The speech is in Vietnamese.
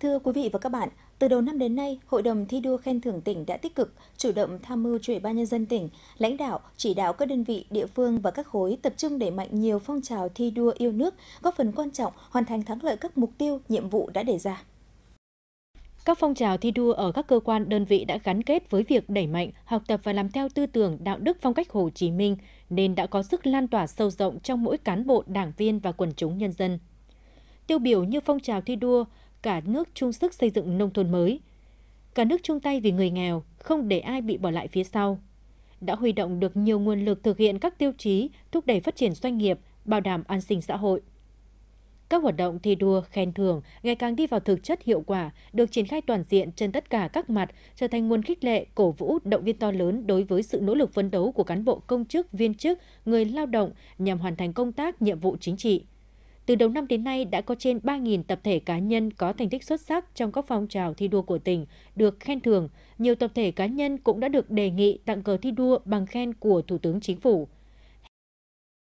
Thưa quý vị và các bạn, từ đầu năm đến nay, Hội đồng thi đua khen thưởng tỉnh đã tích cực chủ động tham mưu cho Ủy ban nhân dân tỉnh, lãnh đạo, chỉ đạo các đơn vị địa phương và các khối tập trung đẩy mạnh nhiều phong trào thi đua yêu nước, góp phần quan trọng hoàn thành thắng lợi các mục tiêu, nhiệm vụ đã đề ra. Các phong trào thi đua ở các cơ quan đơn vị đã gắn kết với việc đẩy mạnh học tập và làm theo tư tưởng đạo đức phong cách Hồ Chí Minh nên đã có sức lan tỏa sâu rộng trong mỗi cán bộ, đảng viên và quần chúng nhân dân. Tiêu biểu như phong trào thi đua cả nước chung sức xây dựng nông thôn mới. Cả nước chung tay vì người nghèo, không để ai bị bỏ lại phía sau. Đã huy động được nhiều nguồn lực thực hiện các tiêu chí thúc đẩy phát triển doanh nghiệp, bảo đảm an sinh xã hội. Các hoạt động thi đua, khen thưởng ngày càng đi vào thực chất hiệu quả, được triển khai toàn diện trên tất cả các mặt, trở thành nguồn khích lệ, cổ vũ, động viên to lớn đối với sự nỗ lực phấn đấu của cán bộ công chức, viên chức, người lao động nhằm hoàn thành công tác, nhiệm vụ chính trị. Từ đầu năm đến nay đã có trên 3.000 tập thể cá nhân có thành tích xuất sắc trong các phong trào thi đua của tỉnh được khen thưởng. Nhiều tập thể cá nhân cũng đã được đề nghị tặng cờ thi đua bằng khen của Thủ tướng Chính phủ.